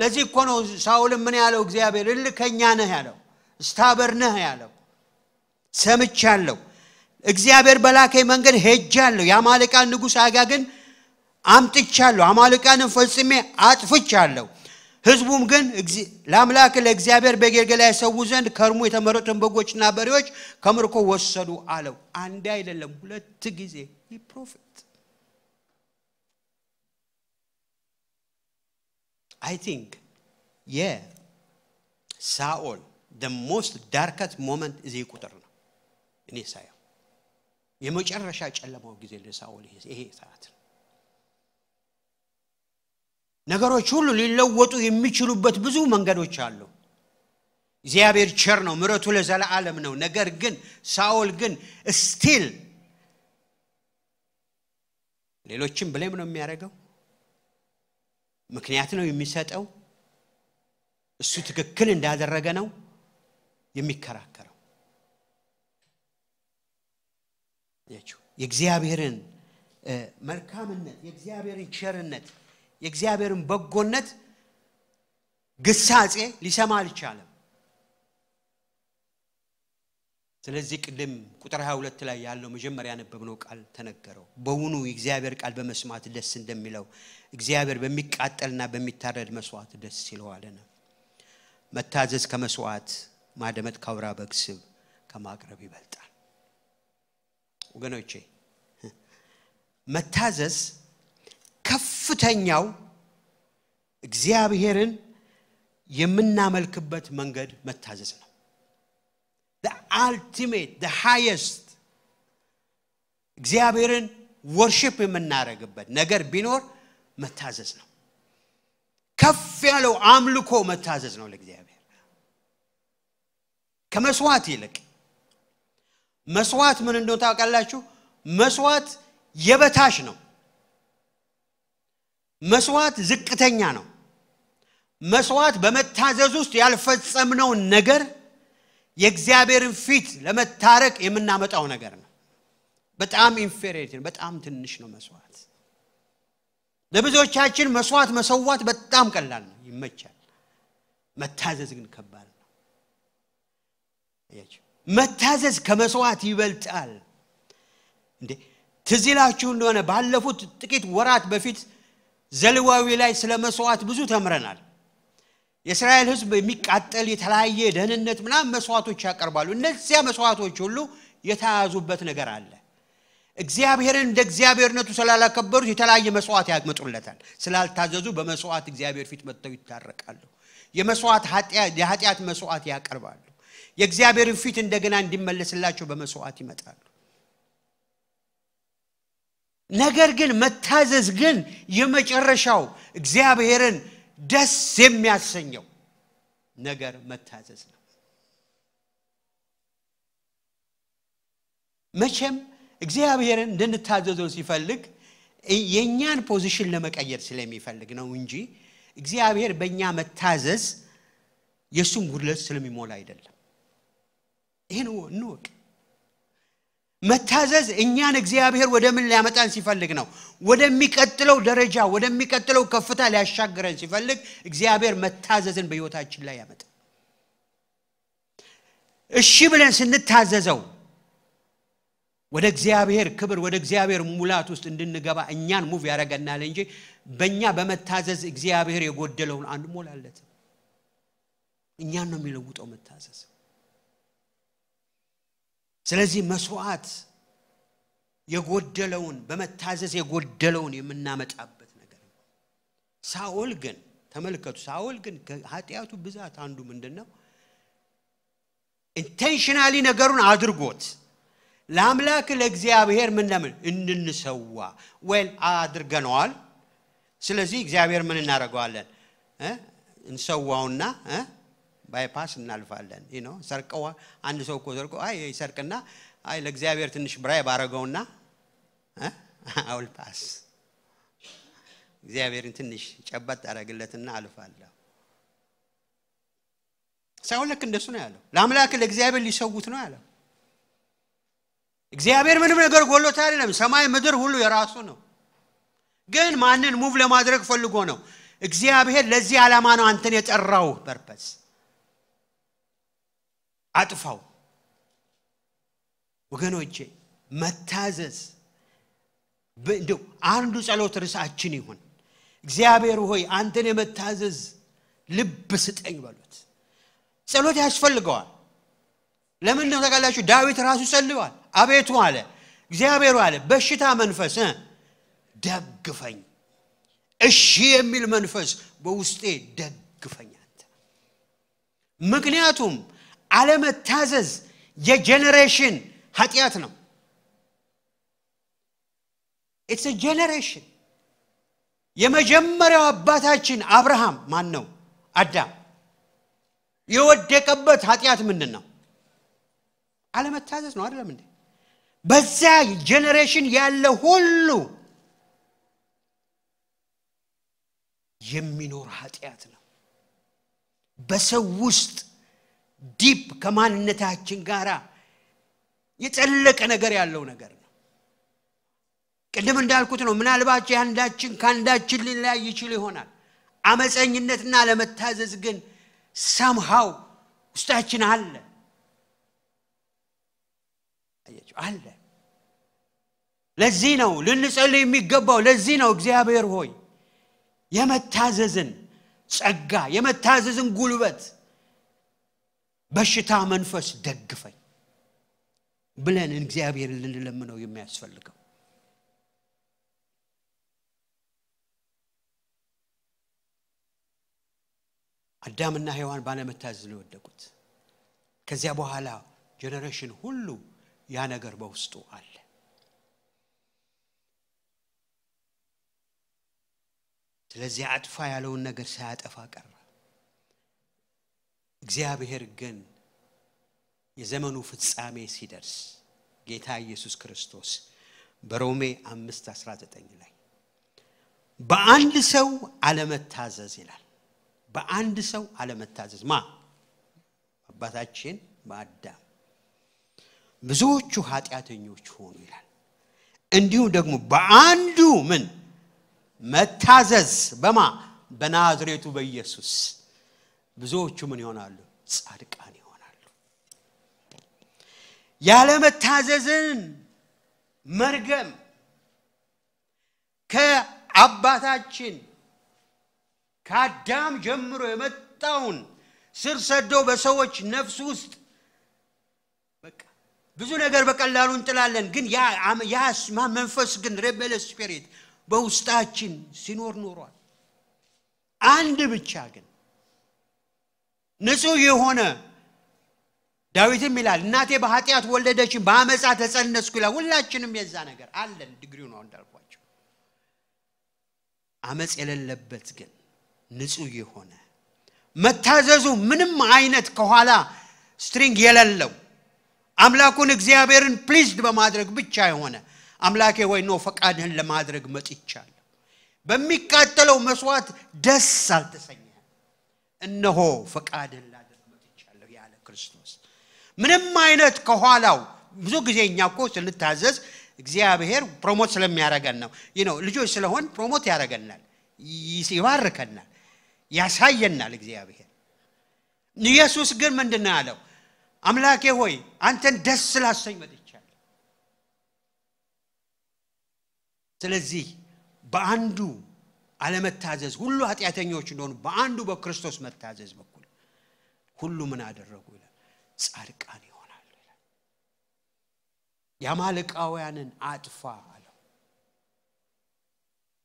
ለዚህ እኮ ነው ሳኦልም ምን ያለው እግዚአብሔር እልከኛ ነህ ያለው ስታበር ነህ ያለው ሰምቻለሁ እግዚአብሔር በላከኝ መንገድ ሄጃለሁ የአማልቃን ንጉሥ አጋግን አምጥቻለሁ አማልቃንን ፈጽሜ አጥፍቻለሁ ህዝቡም ግን ለአምላክ ለእግዚአብሔር በጌልገላ ያሰዉ ዘንድ ከርሙ የተመረጡን በጎችና በሬዎች ከምርኮ ወሰዱ አለው። አንድ አይደለም፣ ሁለት ጊዜ ፕሮፌት አይ ቲንክ የሳኦል ደ ሞስት ዳርከት ሞመንት እዚህ ቁጥር ነው እኔ ሳየው የመጨረሻ ጨለማው ጊዜ ለሳኦል ይሄ ሰዓት ነው። ነገሮች ሁሉ ሊለወጡ የሚችሉበት ብዙ መንገዶች አሉ እግዚአብሔር ቸር ነው ምረቱ ለዘላለም ነው ነገር ግን ሳኦል ግን ስቲል ሌሎችም ብለም ነው የሚያደርገው ምክንያት ነው የሚሰጠው እሱ ትክክል እንዳደረገ ነው የሚከራከረው የእግዚአብሔርን መልካምነት የእግዚአብሔርን ቸርነት የእግዚአብሔርን በጎነት ግሳጼ ሊሰማ አልቻለም። ስለዚህ ቅድም ቁጥር 22 ላይ ያለው መጀመሪያ ያነበብነው ቃል ተነገረው። በውኑ የእግዚአብሔር ቃል በመስማት ደስ እንደሚለው እግዚአብሔር በሚቃጠልና በሚታረድ መስዋዕት ደስ ይለዋልና። መታዘዝ ከመስዋዕት ማደመጥ ከአውራ በግስብ ከማቅረብ ይበልጣል። ወገኖቼ መታዘዝ ከፍተኛው እግዚአብሔርን የምናመልክበት መንገድ መታዘዝ ነው አልቲሜት ሃየስት እግዚአብሔርን ወርሽፕ የምናደረግበት ነገር ቢኖር መታዘዝ ነው ከፍ ያለው አምልኮ መታዘዝ ነው ለእግዚአብሔር ከመስዋዕት ይልቅ መስዋዕት ምን እንደሆነ ታውቃላችሁ መስዋዕት የበታሽ ነው መስዋዕት ዝቅተኛ ነው መስዋዕት በመታዘዝ ውስጥ ያልፈጸምነውን ነገር የእግዚአብሔርን ፊት ለመታረቅ የምናመጣው ነገር ነው በጣም ኢንፌሪቲ ነው በጣም ትንሽ ነው መስዋዕት ለብዙዎቻችን መስዋዕት መሰዋት በጣም ቀላል ነው ይመቻል መታዘዝ ግን ከባድ ነው መታዘዝ ከመስዋዕት ይበልጣል እንዴ ትዝ ይላችሁ እንደሆነ ባለፉት ጥቂት ወራት በፊት ዘሌዋዊ ላይ ስለ መስዋዕት ብዙ ተምረናል። የእስራኤል ህዝብ የሚቃጠል የተለያየ ደህንነት ምናምን መስዋዕቶች ያቀርባሉ። እነዚያ መስዋዕቶች ሁሉ የተያዙበት ነገር አለ። እግዚአብሔርን እንደ እግዚአብሔርነቱ ስላላከበሩት የተለያየ መስዋዕት ያመጡለታል። ስላልታዘዙ በመስዋዕት እግዚአብሔር ፊት መጥተው ይታረቃሉ። የመስዋዕት የኃጢአት መስዋዕት ያቀርባሉ። የእግዚአብሔርን ፊት እንደገና እንዲመለስላቸው በመስዋዕት ይመጣሉ። ነገር ግን መታዘዝ ግን የመጨረሻው እግዚአብሔርን ደስ የሚያሰኘው ነገር መታዘዝ ነው። መቼም እግዚአብሔርን እንድንታዘዘው ሲፈልግ የእኛን ፖዚሽን ለመቀየር ስለሚፈልግ ነው እንጂ እግዚአብሔር በእኛ መታዘዝ የእሱም ጉድለት ስለሚሞላ አይደለም። ይህን እንወቅ። መታዘዝ እኛን እግዚአብሔር ወደ ምን ሊያመጣን ሲፈልግ ነው ወደሚቀጥለው ደረጃ ወደሚቀጥለው ከፍታ ሊያሻግረን ሲፈልግ እግዚአብሔር መታዘዝን በህይወታችን ላይ ያመጣ እሺ ብለን ስንታዘዘው ወደ እግዚአብሔር ክብር ወደ እግዚአብሔር ሙላት ውስጥ እንድንገባ እኛን ሙቭ ያደረገናል እንጂ በእኛ በመታዘዝ እግዚአብሔር የጎደለውን አንሞላለትም እኛን ነው የሚለውጠው መታዘዝ ስለዚህ መስዋዕት የጎደለውን በመታዘዝ የጎደለውን የምናመጣበት ነገር ነው ሳኦል ግን ተመልከቱ ሳኦል ግን ከኃጢአቱ ብዛት አንዱ ምንድን ነው ኢንቴንሽናሊ ነገሩን አድርጎት ለአምላክ ለእግዚአብሔር ምን ለምን እንንሰዋ ወይል አድርገነዋል ስለዚህ እግዚአብሔር ምን እናደርገዋለን እንሰዋውና ባይፓስ እናልፋለን። ነው ሰርቀው አንድ ሰው እኮ ሰርቆ አይ ሰርቅና አይ ለእግዚአብሔር ትንሽ ብራይ ባረገውና አውል እግዚአብሔርን ትንሽ ጨበጥ አረግለትና አልፋለሁ። ሳይሆን ልክ እንደሱ ነው ያለው። ለአምላክ ለእግዚአብሔር ሊሰውት ነው ያለው። እግዚአብሔር ምንም ነገር ጎሎት አይደለም። ሰማይ ምድር ሁሉ የራሱ ነው። ግን ማንን ሙቭ ለማድረግ ፈልጎ ነው? እግዚአብሔር ለዚህ ዓላማ ነው አንተን የጠራው በርፐስ አጥፋው። ወገኖቼ መታዘዝ እንደው አንዱ ጸሎት ርዕሳችን ይሁን። እግዚአብሔር ሆይ አንተን የመታዘዝ ልብ ስጠኝ በሉት። ጸሎት ያስፈልገዋል። ለምን ነው ታውቃላችሁ? ዳዊት ራሱ ጸልዋል። አቤቱ አለ እግዚአብሔሩ አለ በሽታ መንፈስ ደግፈኝ፣ እሺ የሚል መንፈስ በውስጤ ደግፈኝ አንተ ምክንያቱም አለመታዘዝ የጀኔሬሽን ኃጢአት ነው ኢትስ ጀኔሬሽን የመጀመሪያው አባታችን አብርሃም ማን ነው አዳም የወደቀበት ኃጢአት ምንድን ነው አለመታዘዝ ነው አይደለም እንዴ በዛ ጀኔሬሽን ያለ ሁሉ የሚኖር ኃጢአት ነው በሰው ውስጥ ዲፕ ከማንነታችን ጋር የጠለቀ ነገር ያለው ነገር ነው ቅድም እንዳልኩት ነው ምናልባት የአንዳችን ከአንዳችን ሊለያይ ይችል ይሆናል አመፀኝነትና ለመታዘዝ ግን ሰምሃው ውስጣችን አለ አለ ለዚህ ነው ልንጸልይ የሚገባው ለዚህ ነው እግዚአብሔር ሆይ የመታዘዝን ጸጋ የመታዘዝን ጉልበት በሽታ መንፈስ ደግፈኝ ብለን እግዚአብሔር ልንለምነው የሚያስፈልገው አዳምና ሔዋን ባለመታዘዝ ነው የወደቁት ከዚያ በኋላ ጀነሬሽን ሁሉ ያ ነገር በውስጡ አለ ስለዚህ አጥፋ ያለውን ነገር ሳያጠፋ ቀረ እግዚአብሔር ግን የዘመኑ ፍጻሜ ሲደርስ ጌታ ኢየሱስ ክርስቶስ በሮሜ 519 ላይ በአንድ ሰው አለመታዘዝ ይላል በአንድ ሰው አለመታዘዝ ማ አባታችን በአዳም ብዙዎቹ ኃጢአተኞች ሆኑ ይላል እንዲሁም ደግሞ በአንዱ ምን መታዘዝ በማ በናዝሬቱ በኢየሱስ ብዙዎቹ ምን ይሆናሉ? ጻድቃን ይሆናሉ። ያለመታዘዝን መርገም ከአባታችን ከአዳም ጀምሮ የመጣውን ስር ሰዶ በሰዎች ነፍስ ውስጥ ብዙ ነገር በቀላሉ እንጥላለን። ግን ያ መንፈስ ግን ሬቤለ ስፒሪት በውስጣችን ሲኖር ኖሯል። አንድ ብቻ ግን ንጹሕ የሆነ ዳዊትም ይላል እናቴ በኃጢአት ወለደችን በአመፃ ተጸነስኩ ይላል። ሁላችንም የዛ ነገር አለን። ዲግሪው ነው እንዳልኳቸው። አመፅ የሌለበት ግን ንጹሕ የሆነ መታዘዙ ምንም አይነት ከኋላ ስትሪንግ የሌለው አምላኩን እግዚአብሔርን ፕሊዝድ በማድረግ ብቻ የሆነ አምላኬ ወይ ኖ ፈቃድህን ለማድረግ መጥቻለሁ። በሚቃጠለው መስዋዕት ደስ አልተሰኘ እነሆ ፈቃድን ላደርግ መጥቻለሁ ያለ ክርስቶስ ምንም አይነት ከኋላው ብዙ ጊዜ እኛ እኮ ስንታዘዝ እግዚአብሔር ፕሮሞት ስለሚያረገን ነው ነው ልጆች ስለሆን ፕሮሞት ያረገናል ይባርከናል ያሳየናል እግዚአብሔር ኢየሱስ ግን ምንድን ያለው አምላኬ ሆይ አንተን ደስ ላሰኝ መጥቻለሁ ስለዚህ በአንዱ አለመታዘዝ ሁሉ ኃጢአተኞች እንደሆኑ በአንዱ በክርስቶስ መታዘዝ በኩል ሁሉ ምን አደረጉ ይላል ጻድቃን ይሆናሉ ይላል የአማልቃውያንን አጥፋ አለው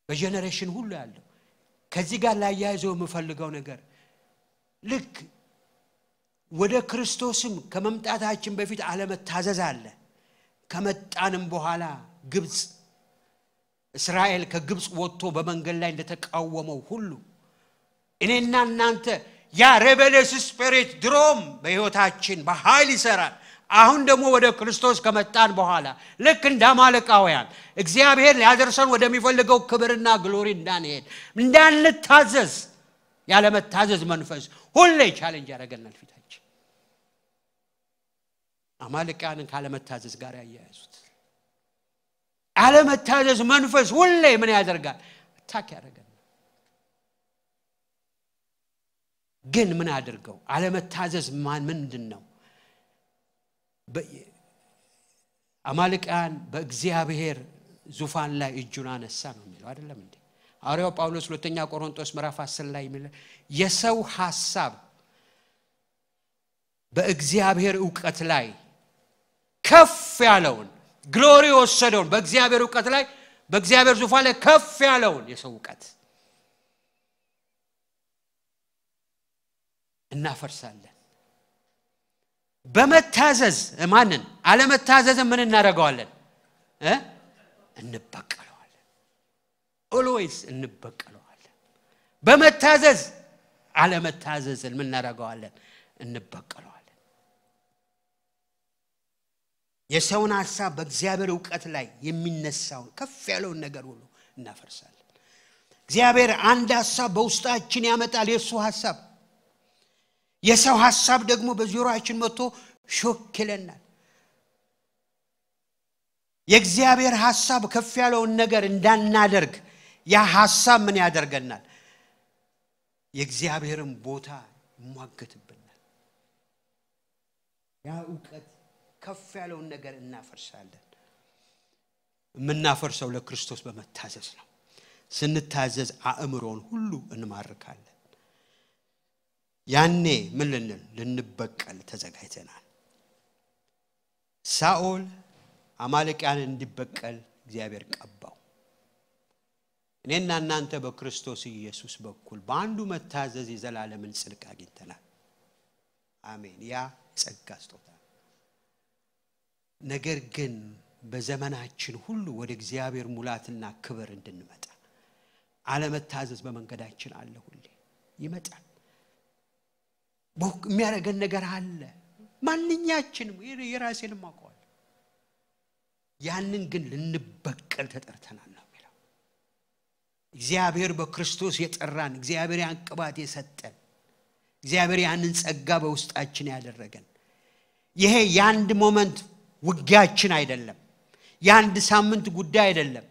በጀኔሬሽን ሁሉ ያለው ከዚህ ጋር ላያይዘው የምፈልገው ነገር ልክ ወደ ክርስቶስም ከመምጣታችን በፊት አለመታዘዝ አለ ከመጣንም በኋላ ግብፅ እስራኤል ከግብፅ ወጥቶ በመንገድ ላይ እንደተቃወመው ሁሉ እኔና እናንተ ያ ሬቤሌስ ስፒሪት ድሮም በሕይወታችን በኃይል ይሰራል። አሁን ደግሞ ወደ ክርስቶስ ከመጣን በኋላ ልክ እንደ እግዚአብሔር ሊያደርሰን ወደሚፈልገው ክብርና ግሎሪ እንዳንሄድ እንዳንታዘዝ ያለመታዘዝ መንፈስ ሁሌ ቻሌንጅ ያደረገናል ፊታችን አማልቃንን ካለመታዘዝ ጋር ያያያዙት አለመታዘዝ መንፈስ ሁሌ ምን ያደርጋል ታክ ያደርጋል ግን ምን አድርገው አለመታዘዝ ማን ምንድን ነው አማልቃን በእግዚአብሔር ዙፋን ላይ እጁን አነሳ ነው የሚለው አይደለም እንዴ አሪያው ጳውሎስ ሁለተኛ ቆሮንቶስ ምዕራፍ 10 ላይ የሚለ የሰው ሐሳብ በእግዚአብሔር እውቀት ላይ ከፍ ያለውን ግሎሪ ወሰደውን በእግዚአብሔር እውቀት ላይ በእግዚአብሔር ዙፋን ላይ ከፍ ያለውን የሰው እውቀት እናፈርሳለን በመታዘዝ ማንን አለመታዘዝ ምን እናደረገዋለን እንበቀለዋለን ኦልዌይስ እንበቀለዋለን በመታዘዝ አለመታዘዝን ምን እናደረገዋለን እንበቀለዋለን የሰውን ሀሳብ በእግዚአብሔር እውቀት ላይ የሚነሳውን ከፍ ያለውን ነገር ሁሉ እናፈርሳለን እግዚአብሔር አንድ ሀሳብ በውስጣችን ያመጣል የእሱ ሀሳብ የሰው ሀሳብ ደግሞ በዙሪያችን መጥቶ ሾክ ይለናል የእግዚአብሔር ሀሳብ ከፍ ያለውን ነገር እንዳናደርግ ያ ሀሳብ ምን ያደርገናል የእግዚአብሔርን ቦታ ይሟገትብናል ያ እውቀት ከፍ ያለውን ነገር እናፈርሳለን የምናፈርሰው ለክርስቶስ በመታዘዝ ነው ስንታዘዝ አእምሮን ሁሉ እንማርካለን ያኔ ምን ልንል ልንበቀል ተዘጋጅተናል ሳኦል አማልቅያን እንዲበቀል እግዚአብሔር ቀባው እኔና እናንተ በክርስቶስ ኢየሱስ በኩል በአንዱ መታዘዝ የዘላለምን ጽልቅ አግኝተናል አሜን ያ ጸጋ ስጦታ ነገር ግን በዘመናችን ሁሉ ወደ እግዚአብሔር ሙላትና ክብር እንድንመጣ አለመታዘዝ በመንገዳችን አለ ሁሌ ይመጣል የሚያደረገን ነገር አለ ማንኛችንም የራሴን ማውቀዋል ያንን ግን ልንበቀል ተጠርተናል ነው የሚለው እግዚአብሔር በክርስቶስ የጠራን እግዚአብሔር ያን ቅባት የሰጠን እግዚአብሔር ያንን ጸጋ በውስጣችን ያደረገን ይሄ የአንድ ሞመንት ውጊያችን አይደለም፣ የአንድ ሳምንት ጉዳይ አይደለም።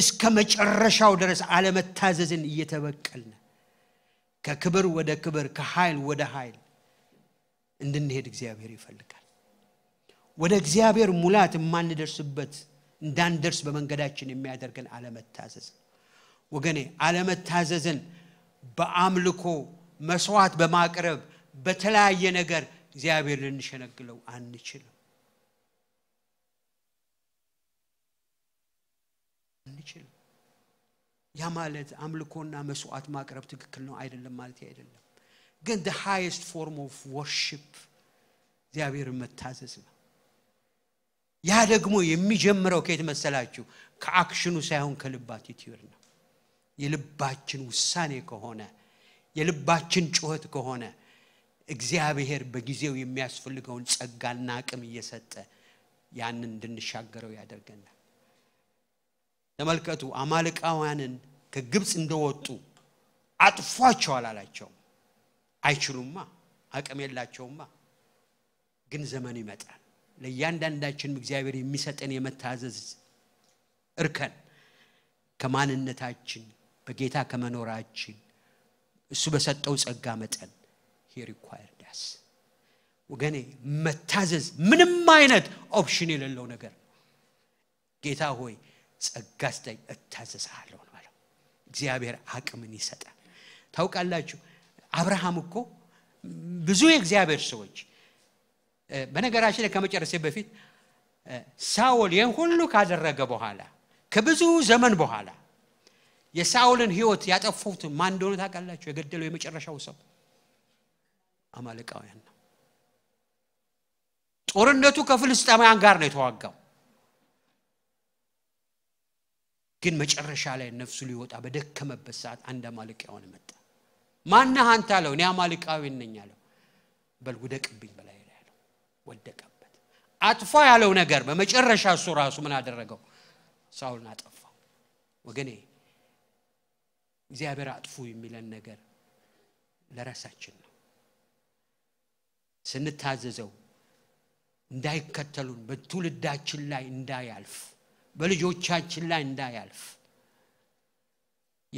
እስከ መጨረሻው ድረስ አለመታዘዝን እየተበቀልን ከክብር ወደ ክብር ከኃይል ወደ ኃይል እንድንሄድ እግዚአብሔር ይፈልጋል። ወደ እግዚአብሔር ሙላት የማንደርስበት እንዳንደርስ በመንገዳችን የሚያደርገን አለመታዘዝ ወገኔ፣ አለመታዘዝን በአምልኮ መስዋዕት በማቅረብ በተለያየ ነገር እግዚአብሔር ልንሸነግለው አንችልም። አንችልም። ያ ማለት አምልኮና መስዋዕት ማቅረብ ትክክል ነው አይደለም ማለት አይደለም። ግን ደ ሃይስት ፎርም ኦፍ ወርሽፕ እግዚአብሔርን መታዘዝ ነው። ያ ደግሞ የሚጀምረው ከየት መሰላችሁ? ከአክሽኑ ሳይሆን ከልባቲቲዩድ ነው። የልባችን ውሳኔ ከሆነ የልባችን ጩኸት ከሆነ እግዚአብሔር በጊዜው የሚያስፈልገውን ጸጋና አቅም እየሰጠ ያንን እንድንሻገረው ያደርገናል። ተመልከቱ አማልቃውያንን ከግብፅ እንደወጡ አጥፏቸዋል አላቸው አይችሉማ አቅም የላቸውማ ግን ዘመን ይመጣል ለእያንዳንዳችንም እግዚአብሔር የሚሰጠን የመታዘዝ እርከን ከማንነታችን በጌታ ከመኖራችን እሱ በሰጠው ጸጋ መጠን ሄሪኳርዳስ ወገኔ መታዘዝ ምንም አይነት ኦፕሽን የሌለው ነገር ጌታ ሆይ ጸጋ ስጠኝ እታዘዝሃለሁ ነው አለው እግዚአብሔር አቅምን ይሰጣል ታውቃላችሁ አብርሃም እኮ ብዙ የእግዚአብሔር ሰዎች በነገራችን ላይ ከመጨረሴ በፊት ሳውል ይህን ሁሉ ካደረገ በኋላ ከብዙ ዘመን በኋላ የሳውልን ህይወት ያጠፉት ማን እንደሆነ ታውቃላችሁ የገደለው የመጨረሻው ሰው አማለቃውያን ነው ጦርነቱ ከፍልስጤማውያን ጋር ነው የተዋጋው ግን መጨረሻ ላይ ነፍሱ ሊወጣ በደከመበት ሰዓት አንድ አማልቃውን መጣ። ማነህ አንተ አለው። እኔ አማልቃዊ ነኝ አለው። በል ውደቅብኝ በላይ ላይ ያለው ወደቀበት። አጥፋ ያለው ነገር በመጨረሻ እሱ ራሱ ምን አደረገው? ሳውልን አጠፋው። ወገኔ እግዚአብሔር አጥፉ የሚለን ነገር ለራሳችን ነው። ስንታዘዘው እንዳይከተሉን በትውልዳችን ላይ እንዳያልፍ በልጆቻችን ላይ እንዳያልፍ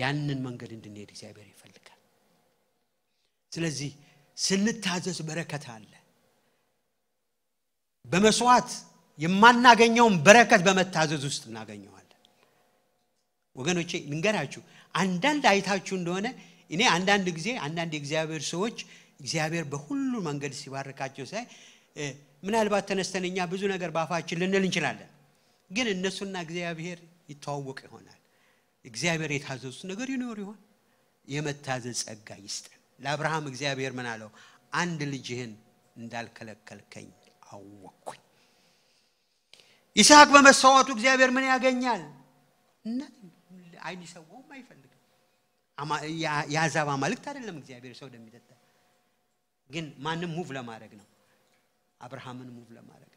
ያንን መንገድ እንድንሄድ እግዚአብሔር ይፈልጋል። ስለዚህ ስንታዘዝ በረከት አለ። በመስዋዕት የማናገኘውን በረከት በመታዘዝ ውስጥ እናገኘዋለን። ወገኖቼ ልንገራችሁ፣ አንዳንድ አይታችሁ እንደሆነ እኔ አንዳንድ ጊዜ አንዳንድ የእግዚአብሔር ሰዎች እግዚአብሔር በሁሉ መንገድ ሲባርካቸው ሳይ ምናልባት ተነስተንኛ ብዙ ነገር በአፋችን ልንል እንችላለን ግን እነሱና እግዚአብሔር ይተዋወቅ ይሆናል። እግዚአብሔር የታዘዙት ነገር ይኖር ይሆን? የመታዘዝ ጸጋ ይስጠን። ለአብርሃም እግዚአብሔር ምን አለው? አንድ ልጅህን እንዳልከለከልከኝ አወቅኩኝ። ይስሐቅ በመሰዋቱ እግዚአብሔር ምን ያገኛል? እናት አይን አይፈልግም። የአዛብ አማልክት አይደለም እግዚአብሔር ሰው ደሚጠጣ ግን ማንም ሙቭ ለማድረግ ነው። አብርሃምን ሙቭ ለማድረግ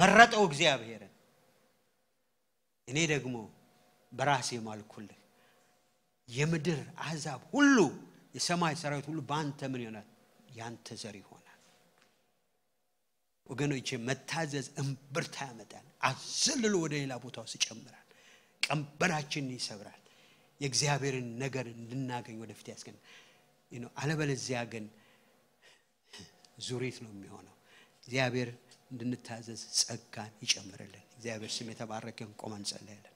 መረጠው እግዚአብሔርን። እኔ ደግሞ በራሴ ማልኩልህ፣ የምድር አሕዛብ ሁሉ የሰማይ ሰራዊት ሁሉ በአንተ ምን ይሆናል? ያንተ ዘር ይሆናል። ወገኖቼ መታዘዝ እምብርታ ያመጣል፣ አዘልሎ ወደ ሌላ ቦታ ውስጥ ይጨምራል፣ ቀንበራችንን ይሰብራል። የእግዚአብሔርን ነገር እንድናገኝ ወደፊት ያስገን። አለበለዚያ ግን ዙሪት ነው የሚሆነው እግዚአብሔር እንድንታዘዝ ጸጋን ይጨምርልን። እግዚአብሔር ስም የተባረከን። ቆመን ጸለያለን።